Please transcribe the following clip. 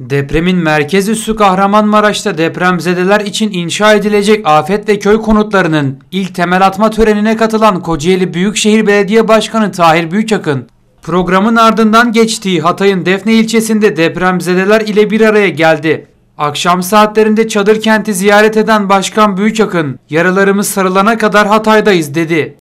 Depremin merkezi üssü Kahramanmaraş'ta depremzedeler için inşa edilecek afet ve köy konutlarının ilk temel atma törenine katılan Kocaeli Büyükşehir Belediye Başkanı Tahir Büyükakın, programın ardından geçtiği Hatay'ın Defne ilçesinde depremzedeler ile bir araya geldi. Akşam saatlerinde çadır kenti ziyaret eden Başkan Büyükakın, yaralarımız sarılana kadar Hatay'dayız dedi.